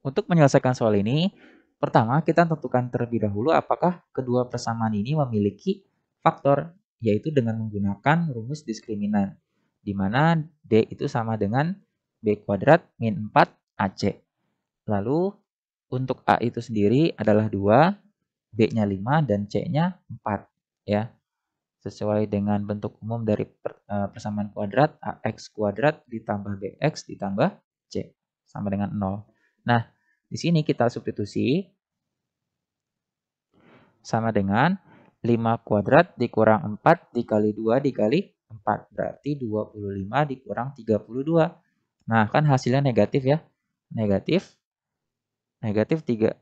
Untuk menyelesaikan soal ini, pertama kita tentukan terlebih dahulu apakah kedua persamaan ini memiliki faktor, yaitu dengan menggunakan rumus diskriminan, di mana D itu sama dengan B kuadrat min 4 AC. Lalu untuk A itu sendiri adalah 2, B-nya 5, dan C-nya 4. Ya. Sesuai dengan bentuk umum dari e, persamaan kuadrat, AX kuadrat ditambah BX ditambah C. Sama dengan 0. Nah, di sini kita substitusi sama dengan 5 kuadrat dikurang 4 dikali 2 dikali 4. Berarti 25 dikurang 32. Nah, kan hasilnya negatif ya. Negatif. Negatif 3.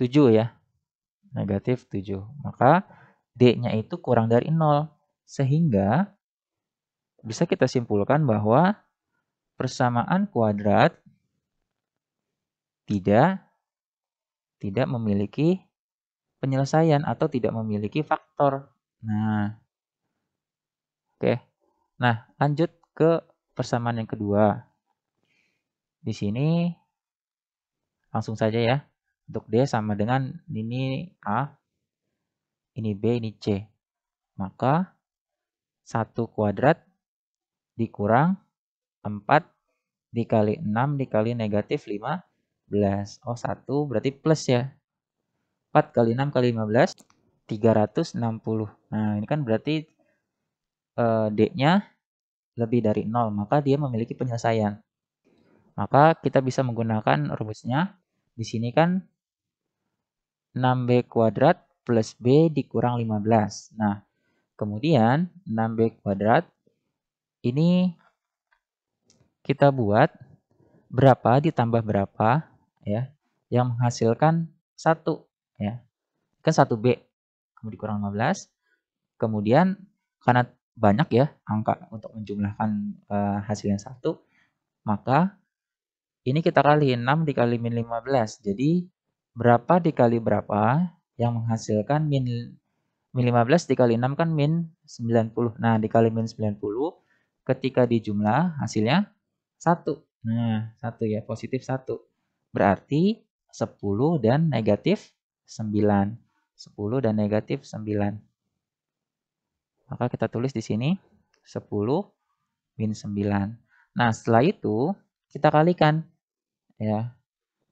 7 ya. Negatif 7. Maka D-nya itu kurang dari 0. Sehingga bisa kita simpulkan bahwa persamaan kuadrat tidak tidak memiliki penyelesaian atau tidak memiliki faktor. Nah. Oke. Nah, lanjut ke persamaan yang kedua. Di sini langsung saja ya. Untuk D sama dengan ini A, ini B, ini C. Maka 1 kuadrat dikurang 4 dikali 6 dikali negatif 5 14. Oh, 1 berarti plus ya. 4 kali 6 kali 15, 360. Nah, ini kan berarti uh, D-nya lebih dari 0, maka dia memiliki penyelesaian. Maka kita bisa menggunakan rumusnya. Di sini kan 6B kuadrat plus B dikurang 15. Nah, kemudian 6B kuadrat ini kita buat berapa ditambah berapa ya yang menghasilkan 1 ya. Kan 1B kemudian kurang 15. Kemudian karena banyak ya angka untuk menjumlahkan uh, hasil yang satu maka ini kita kali 6 dikali min 15. Jadi berapa dikali berapa yang menghasilkan min, min 15 dikali 6 kan min 90. Nah, dikali min 90 ketika dijumlah hasilnya 1. Nah, 1 ya, positif 1. Berarti 10 dan negatif 9. 10 dan negatif 9. Maka kita tulis di sini 10 min 9. Nah setelah itu kita kalikan ya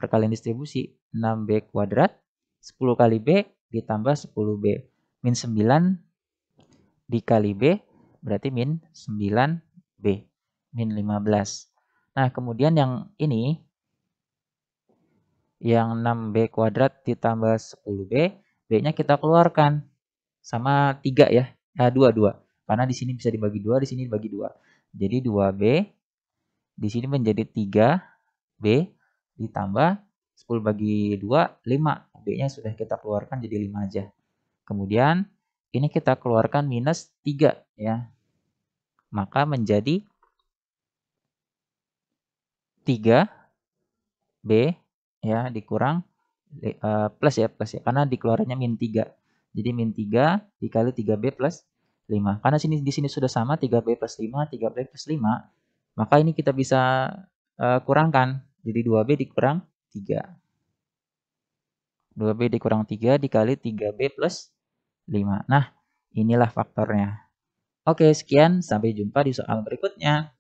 perkalian distribusi 6B kuadrat 10 kali B ditambah 10B min 9 dikali B berarti min 9B min 15. Nah kemudian yang ini yang 6B kuadrat ditambah 10B, B-nya kita keluarkan sama 3 ya, Nah, 2, 2. Karena di sini bisa dibagi 2, di sini dibagi 2. Jadi 2B, di sini menjadi 3B ditambah 10 bagi 2, 5. B-nya sudah kita keluarkan jadi 5 aja. Kemudian ini kita keluarkan minus 3 ya. Maka menjadi 3 B ya dikurang uh, plus ya plus ya karena dikeluarnya min 3 jadi min 3 dikali 3b plus 5 karena sini di sini sudah sama 3b plus 5 3b plus 5 maka ini kita bisa uh, kurangkan jadi 2b dikurang 3 2b dikurang 3 dikali 3b plus 5 nah inilah faktornya oke sekian sampai jumpa di soal berikutnya